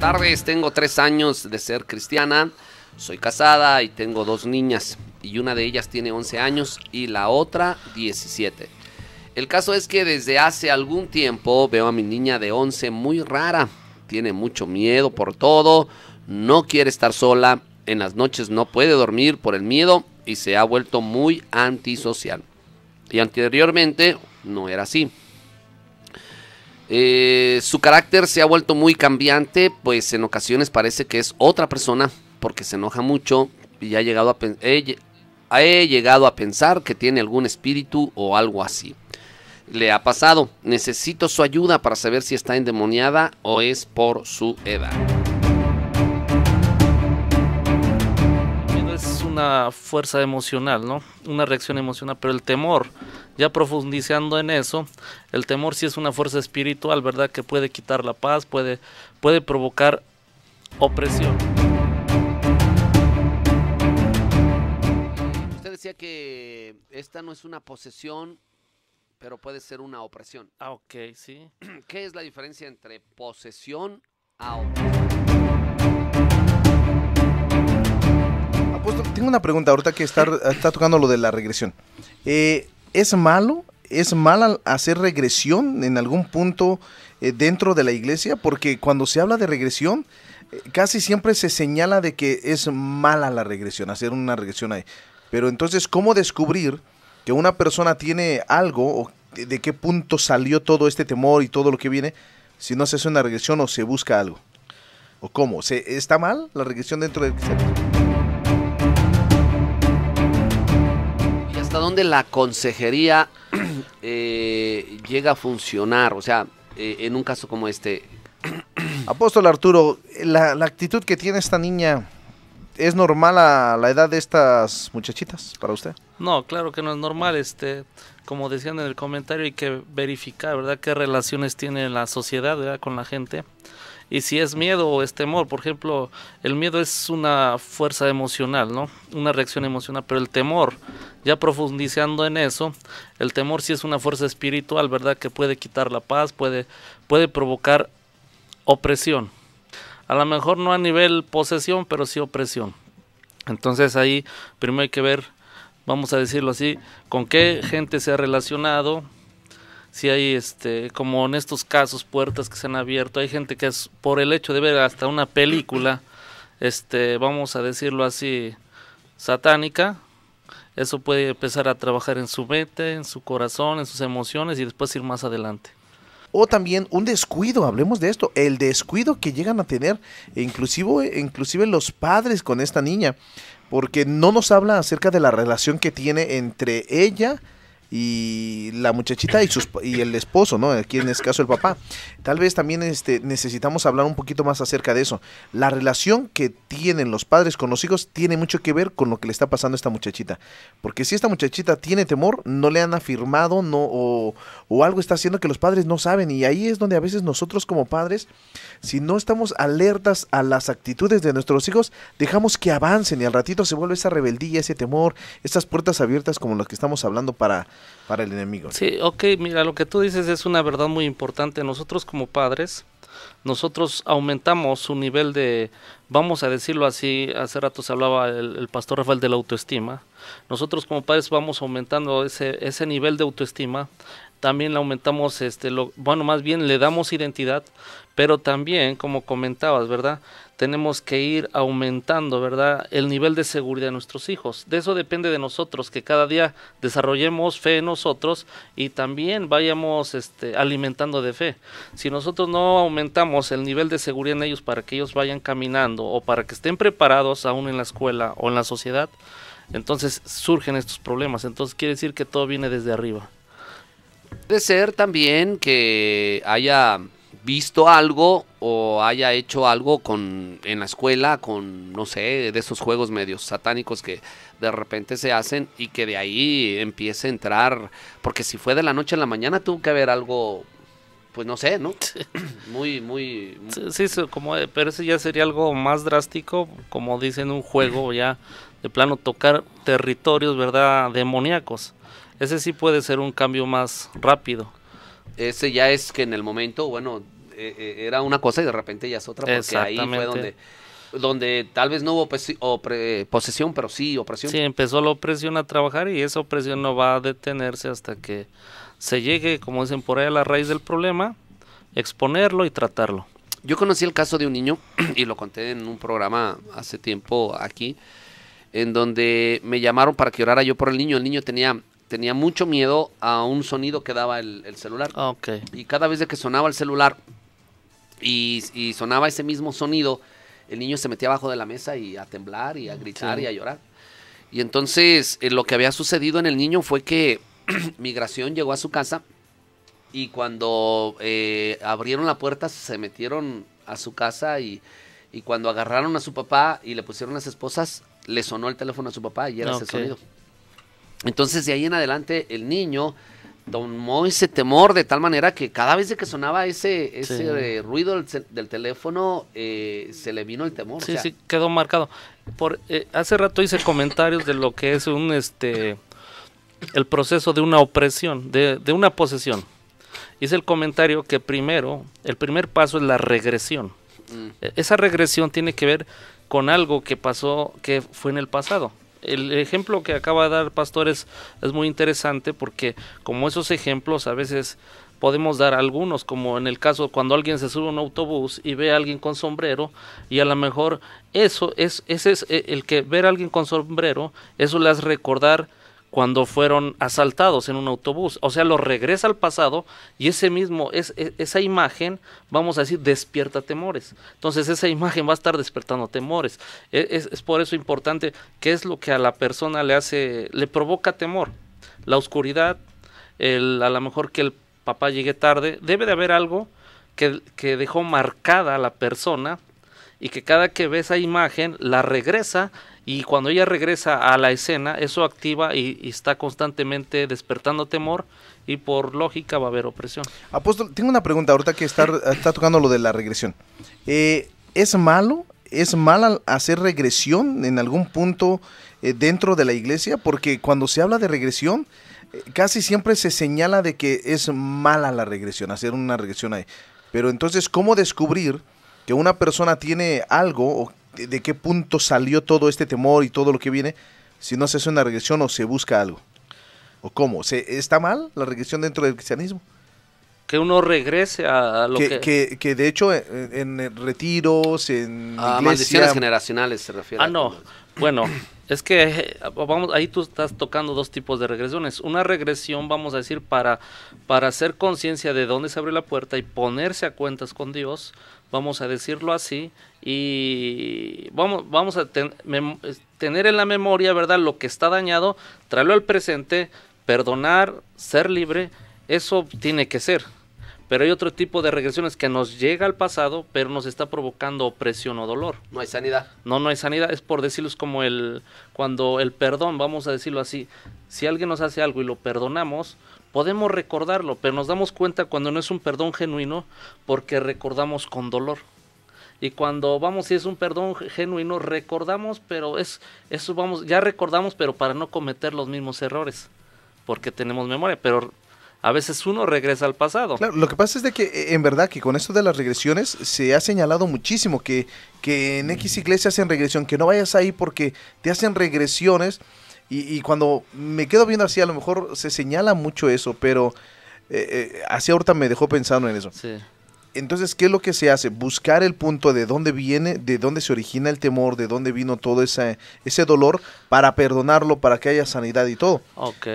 tardes. Tengo tres años de ser cristiana. Soy casada y tengo dos niñas. Y una de ellas tiene 11 años y la otra 17. El caso es que desde hace algún tiempo veo a mi niña de 11 muy rara. Tiene mucho miedo por todo. No quiere estar sola. En las noches no puede dormir por el miedo y se ha vuelto muy antisocial. Y anteriormente no era así. Eh, su carácter se ha vuelto muy cambiante, pues en ocasiones parece que es otra persona porque se enoja mucho y ha llegado a, llegado a pensar que tiene algún espíritu o algo así. Le ha pasado, necesito su ayuda para saber si está endemoniada o es por su edad. una fuerza emocional, ¿no? Una reacción emocional, pero el temor, ya profundizando en eso, el temor sí es una fuerza espiritual, ¿verdad? Que puede quitar la paz, puede, puede provocar opresión. usted decía que esta no es una posesión, pero puede ser una opresión. Ah, ok, sí. ¿Qué es la diferencia entre posesión a opresión? tengo una pregunta ahorita que está, tocando lo de la regresión. Eh, ¿Es malo? ¿Es mal hacer regresión en algún punto eh, dentro de la iglesia? Porque cuando se habla de regresión, eh, casi siempre se señala de que es mala la regresión, hacer una regresión ahí. Pero entonces, ¿cómo descubrir que una persona tiene algo o de, qué punto salió todo este temor y todo lo que viene si no se hace una regresión o se busca algo? ¿O cómo? ¿Se, ¿Está mal la regresión dentro del dónde la consejería eh, llega a funcionar? O sea, eh, en un caso como este. Apóstol Arturo, la, actitud que tiene esta niña, ¿es normal a la edad de estas muchachitas para usted? No, claro que no es normal. Este, como decían en el comentario, hay que verificar, ¿verdad?, qué relaciones tiene la sociedad con la gente y si es miedo o es temor. Por ejemplo, el miedo es una fuerza emocional, ¿no? Una reacción emocional, pero el temor, ya profundizando en eso, el temor sí es una fuerza espiritual, ¿verdad? Que puede quitar la paz, puede, puede provocar opresión. A lo mejor no a nivel posesión, pero sí opresión. Entonces ahí primero hay que ver, vamos a decirlo así, con qué gente se ha relacionado, si hay este como en estos casos puertas que se han abierto hay gente que es por el hecho de ver hasta una película este vamos a decirlo así satánica eso puede empezar a trabajar en su mente en su corazón en sus emociones y después ir más adelante o también un descuido, hablemos de esto, el descuido que llegan a tener e inclusive, inclusive los padres con esta niña, porque no nos habla acerca de la relación que tiene entre ella, y la muchachita y, sus, y el esposo, ¿no? Aquí en este caso el papá. Tal vez también este, necesitamos hablar un poquito más acerca de eso. La relación que tienen los padres con los hijos tiene mucho que ver con lo que le está pasando a esta muchachita. Porque si esta muchachita tiene temor, no le han afirmado no, o, o algo está haciendo que los padres no saben. Y ahí es donde a veces nosotros como padres, si no estamos alertas a las actitudes de nuestros hijos, dejamos que avancen y al ratito se vuelve esa rebeldía, ese temor, esas puertas abiertas como las que estamos hablando para para el enemigo. Sí, ok, mira, lo que tú dices es una verdad muy importante. Nosotros como padres, nosotros aumentamos su nivel de, vamos a decirlo así, hace rato se hablaba el, el pastor Rafael de la autoestima, nosotros como padres vamos aumentando ese, ese nivel de autoestima, también le aumentamos, este, lo, bueno, más bien le damos identidad, pero también, como comentabas, ¿verdad? Tenemos que ir aumentando, ¿verdad? El nivel de seguridad de nuestros hijos. De eso depende de nosotros, que cada día desarrollemos fe en nosotros y también vayamos este, alimentando de fe. Si nosotros no aumentamos el nivel de seguridad en ellos para que ellos vayan caminando o para que estén preparados aún en la escuela o en la sociedad, entonces surgen estos problemas. Entonces quiere decir que todo viene desde arriba. Puede ser también que haya visto algo o haya hecho algo con en la escuela con no sé de esos juegos medios satánicos que de repente se hacen y que de ahí empiece a entrar porque si fue de la noche a la mañana tuvo que haber algo pues no sé no muy muy, Sí, sí, como eh, pero eso ya sería algo más drástico como dicen un juego ya de plano tocar territorios, ¿verdad?, demoníacos. Ese sí puede ser un cambio más rápido. Ese ya es que en el momento, bueno, eh, eh, era una cosa y de repente ya es otra, porque ahí fue donde donde tal vez no hubo pues, posesión, pero sí opresión. Sí, empezó la opresión a trabajar y esa opresión no va a detenerse hasta que se llegue, como dicen por ahí, a la raíz del problema, exponerlo y tratarlo. Yo conocí el caso de un niño y lo conté en un programa hace tiempo aquí, en donde me llamaron para que orara yo por el niño. El niño tenía, tenía mucho miedo a un sonido que daba el, celular. Ah, y cada vez que sonaba el celular y, sonaba ese mismo sonido, el niño se metía abajo de la mesa y a temblar y a gritar y a llorar. Y entonces eh, lo que había sucedido en el niño fue que migración llegó a su casa y cuando eh, abrieron la puerta se metieron a su casa y cuando agarraron a su papá y le pusieron las esposas, le sonó el teléfono a su papá y era ah, ese sonido. Entonces de ahí en adelante el niño tomó ese temor de tal manera que cada vez que sonaba ese, ruido del, teléfono eh, se le vino el temor. Sí, sí, quedó marcado. Por, eh, hace rato hice comentarios de lo que es un este el proceso de una opresión, de, una posesión. Hice el comentario que primero, el primer paso es la regresión. Mm. E, esa regresión tiene que ver con algo que pasó, que fue en el pasado. El ejemplo que acaba de dar Pastores es muy interesante porque como esos ejemplos a veces podemos dar algunos, como en el caso cuando alguien se sube a un autobús y ve a alguien con sombrero, y a lo mejor eso es, ese es eh, el que ver a alguien con sombrero, eso le hace recordar cuando fueron asaltados en un autobús. O sea, lo regresa al pasado y ese mismo, es, e, esa imagen, vamos a decir, despierta temores. Entonces esa imagen va a estar despertando temores. E, es, por eso importante qué es lo que a la persona le hace, le provoca temor. La oscuridad, a lo mejor que el papá llegue tarde, debe de haber algo que dejó marcada a la persona y que cada que ve esa imagen la regresa y cuando ella regresa a la escena eso activa y, está constantemente despertando temor y por lógica va a haber opresión. Apóstol, tengo una pregunta ahorita que está, está tocando lo de la regresión. Eh, ¿Es malo? ¿Es mal hacer regresión en algún punto eh, dentro de la iglesia? Porque cuando se habla de regresión, eh, casi siempre se señala de que es mala la regresión, hacer una regresión ahí. Pero entonces, ¿cómo descubrir? que una persona tiene algo o de qué punto salió todo este temor y todo lo que viene, si no se hace una regresión o se busca algo. ¿O cómo? ¿Se, ¿Está mal la regresión dentro del cristianismo? Que uno regrese a, lo que que... de hecho en, retiros, en... Ah, maldiciones generacionales se refiere. Ah, no. Bueno, es que eh, vamos, ahí tú estás tocando dos tipos de regresiones. Una regresión, vamos a decir, para, para hacer conciencia de dónde se abre la puerta y ponerse a cuentas con Dios, vamos a decirlo así, y vamos, vamos a tener en la memoria, ¿verdad?, lo que está dañado, traerlo al presente, perdonar, ser libre, eso tiene que ser. Pero hay otro tipo de regresiones que nos llega al pasado, pero nos está provocando opresión o dolor. No hay sanidad. No, no hay sanidad. Es por decirlo, es como el, cuando el perdón, vamos a decirlo así, si alguien nos hace algo y lo perdonamos, podemos recordarlo, pero nos damos cuenta cuando no es un perdón genuino, porque recordamos con dolor. Y cuando vamos, si es un perdón genuino, recordamos, pero es, eso vamos, ya recordamos, pero para no cometer los mismos errores, porque tenemos memoria, pero a veces uno regresa al pasado. Claro, lo que pasa es de que eh, en verdad que con esto de las regresiones se ha señalado muchísimo que, que en mm. X iglesias hacen regresión, que no vayas ahí porque te hacen regresiones y, cuando me quedo viendo así a lo mejor se señala mucho eso, pero eh, eh, así ahorita me dejó pensando en eso. Sí entonces, ¿qué es lo que se hace? Buscar el punto de dónde viene, de dónde se origina el temor, de dónde vino todo ese, ese dolor, para perdonarlo, para que haya sanidad y todo.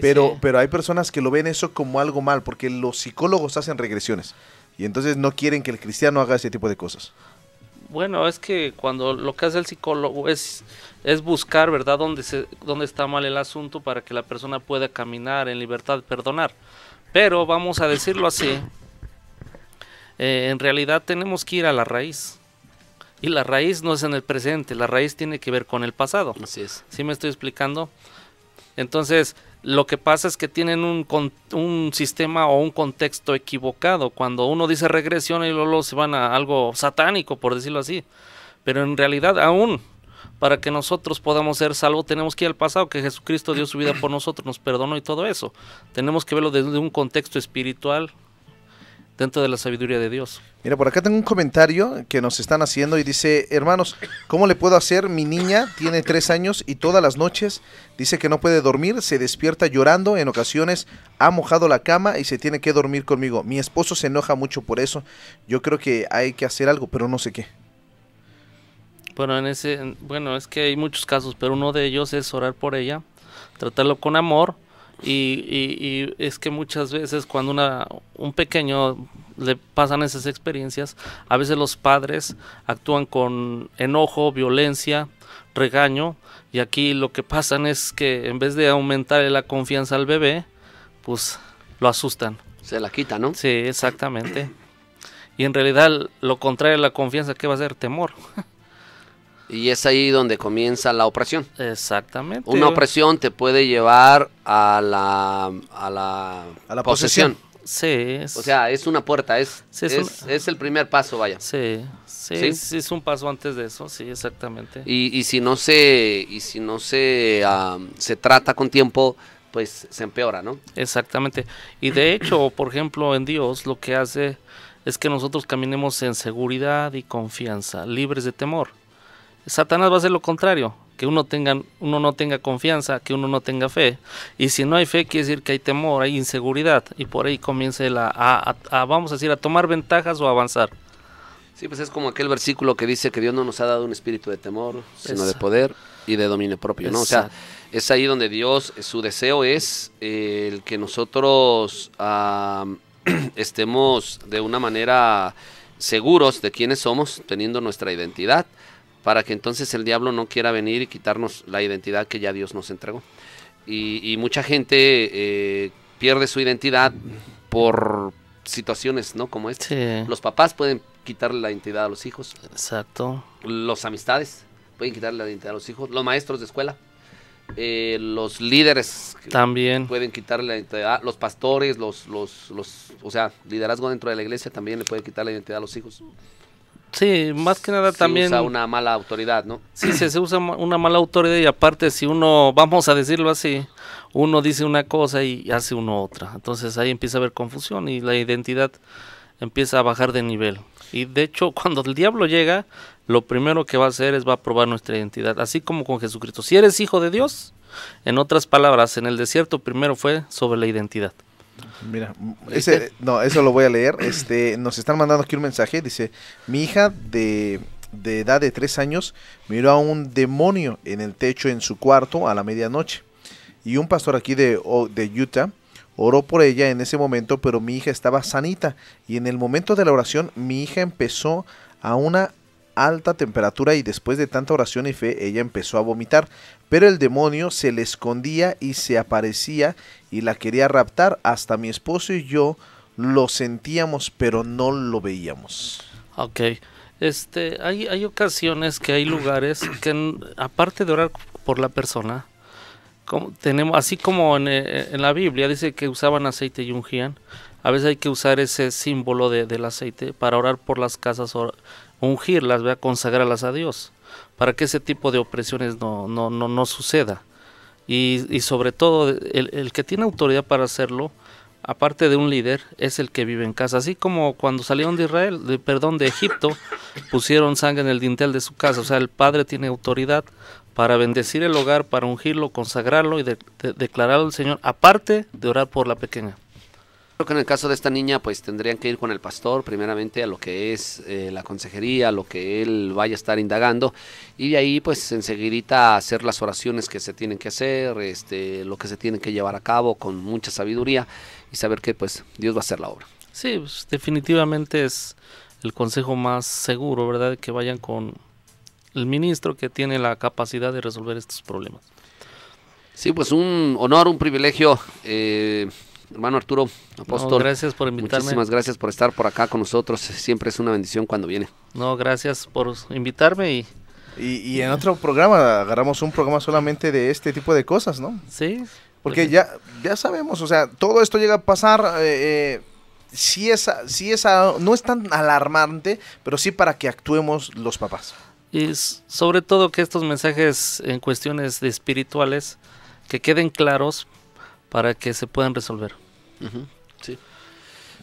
pero, pero hay personas que lo ven eso como algo mal, porque los psicólogos hacen regresiones. Y entonces no quieren que el cristiano haga ese tipo de cosas. Bueno, es que cuando lo que hace el psicólogo es, es buscar, ¿verdad?, dónde, se, dónde está mal el asunto para que la persona pueda caminar en libertad, perdonar. Pero vamos a decirlo así, eh, en realidad tenemos que ir a la raíz. Y la raíz no es en el presente, la raíz tiene que ver con el pasado. Así es. ¿Sí me estoy explicando? Entonces, lo que pasa es que tienen un, sistema o un contexto equivocado. Cuando uno dice regresión y luego se van a algo satánico, por decirlo así. Pero en realidad aún para que nosotros podamos ser salvos, tenemos que ir al pasado, que Jesucristo dio su vida por nosotros, nos perdonó y todo eso. Tenemos que verlo desde un contexto espiritual, dentro de la sabiduría de Dios. Mira, por acá tengo un comentario que nos están haciendo y dice, hermanos, ¿cómo le puedo hacer? Mi niña tiene tres años y todas las noches dice que no puede dormir, se despierta llorando, en ocasiones ha mojado la cama y se tiene que dormir conmigo. Mi esposo se enoja mucho por eso. Yo creo que hay que hacer algo, pero no sé qué. Bueno, en ese, bueno, es que hay muchos casos, pero uno de ellos es orar por ella, tratarlo con amor, y, es que muchas veces cuando una, un pequeño le pasan esas experiencias, a veces los padres actúan con enojo, violencia, regaño, y aquí lo que pasan es que en vez de aumentar la confianza al bebé, pues lo asustan. Se la quitan, ¿no? Sí, exactamente. Y en realidad lo contrario a la confianza, ¿qué va a ser? Temor. Y es ahí donde comienza la opresión. Exactamente. Una opresión te puede llevar a la, a la, posesión. Sí. o sea, es una puerta, es, es, el primer paso, vaya. Sí, sí, es un paso antes de eso, sí, exactamente. Y, y si no se, y si no se, ah, se trata con tiempo, pues se empeora, ¿no? Exactamente. Y de hecho, por ejemplo, en Dios lo que hace es que nosotros caminemos en seguridad y confianza, libres de temor. Satanás va a hacer lo contrario, que uno, tenga, uno no tenga confianza, que uno no tenga fe. Y si no hay fe, quiere decir que hay temor, hay inseguridad. Y por ahí comienza la, a, vamos a decir, a tomar ventajas o avanzar. Sí, pues es como aquel versículo que dice que Dios no nos ha dado un espíritu de temor, sino de poder y de dominio propio, ¿no? O sea, es ahí donde Dios, eh, su deseo es eh, el que nosotros estemos de una manera seguros de quiénes somos, teniendo nuestra identidad, para que entonces el diablo no quiera venir y quitarnos la identidad que ya Dios nos entregó. Y, mucha gente eh, pierde su identidad por situaciones, ¿no? Como este Los papás pueden quitarle la identidad a los hijos. Exacto. Los amistades pueden quitarle la identidad a los hijos. Los maestros de escuela. Eh, los líderes también pueden quitarle la identidad, los pastores, los, los, o sea, liderazgo dentro de la iglesia también le puede quitar la identidad a los hijos. Sí, más que nada también. Se usa una mala autoridad, ¿no? Sí, se, se usa una mala autoridad y aparte, si uno, vamos a decirlo así, uno dice una cosa y hace uno otra. Entonces ahí empieza a haber confusión y la identidad empieza a bajar de nivel. Y de hecho, cuando el diablo llega, lo primero que va a hacer es va a probar nuestra identidad, así como con Jesucristo. Si eres hijo de Dios, en otras palabras, en el desierto primero fue sobre la identidad. Mira, este ese, no, eso lo voy a leer. Este, nos están mandando aquí un mensaje. Dice, mi hija de, de edad de tres años miró a un demonio en el techo en su cuarto a la medianoche. Y un pastor aquí de, de Utah oró por ella en ese momento, pero mi hija estaba sanita. Y en el momento de la oración, mi hija empezó a una alta temperatura y después de tanta oración y fe ella empezó a vomitar, pero el demonio se le escondía y se aparecía y la quería raptar, hasta mi esposo y yo lo sentíamos pero no lo veíamos. Ok, este, hay, ocasiones que hay lugares que aparte de orar por la persona, como, tenemos, así como eh, en, la Biblia dice que usaban aceite y ungían, a veces hay que usar ese símbolo de, del aceite para orar por las casas ungirlas, a consagrarlas a Dios, para que ese tipo de opresiones no, no, no, suceda. Y, sobre todo, el, que tiene autoridad para hacerlo, aparte de un líder, es el que vive en casa. Así como cuando salieron de Israel, perdón, de Egipto, pusieron sangre en el dintel de su casa. O sea, el padre tiene autoridad para bendecir el hogar, para ungirlo, consagrarlo y declararlo al Señor, aparte de orar por la pequeña. Creo que en el caso de esta niña, pues tendrían que ir con el pastor, primeramente a lo que es eh, la consejería, a lo que él vaya a estar indagando, y de ahí, pues enseguidita hacer las oraciones que se tienen que hacer, este, lo que se tiene que llevar a cabo con mucha sabiduría y saber que, pues, Dios va a hacer la obra. Sí, pues, definitivamente es el consejo más seguro, ¿verdad? Que vayan con el ministro que tiene la capacidad de resolver estos problemas. Sí, pues un honor, un privilegio eh, Hermano Arturo, apóstol. gracias por invitarme. Muchísimas gracias por estar por acá con nosotros. Siempre es una bendición cuando viene. No, gracias por invitarme y y, en otro programa agarramos un programa solamente de este tipo de cosas, ¿no? Sí. Porque pues ya, ya sabemos, o sea, todo esto llega a pasar, eh, eh si esa, no es tan alarmante, pero sí para que actuemos los papás. Y sobre todo que estos mensajes en cuestiones espirituales, que queden claros para que se puedan resolver.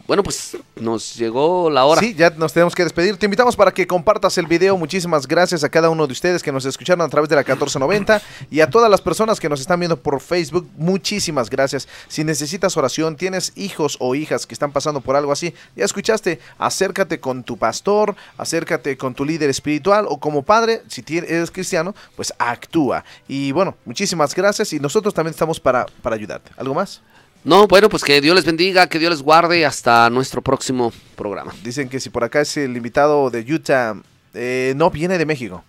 Bueno, pues nos llegó la hora. Sí, ya nos tenemos que despedir. Te invitamos para que compartas el video. Muchísimas gracias a cada uno de ustedes que nos escucharon a través de la 1490 y a todas las personas que nos están viendo por Facebook. Muchísimas gracias. Si necesitas oración, tienes hijos o hijas que están pasando por algo así, ya escuchaste, acércate con tu pastor, acércate con tu líder espiritual o como padre, si eres cristiano, pues actúa. Y bueno, muchísimas gracias y nosotros también estamos para, para ayudarte. ¿Algo más? No, bueno, pues que Dios les bendiga, que Dios les guarde hasta nuestro próximo programa. Dicen que si por acá es el invitado de Utah, eh, no viene de México.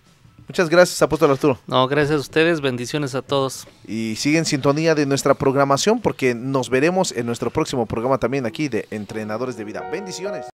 Muchas gracias, Apóstol Arturo. No, gracias a ustedes, bendiciones a todos. Y siguen sintonía de nuestra programación porque nos veremos en nuestro próximo programa también aquí de Entrenadores de Vida. Bendiciones.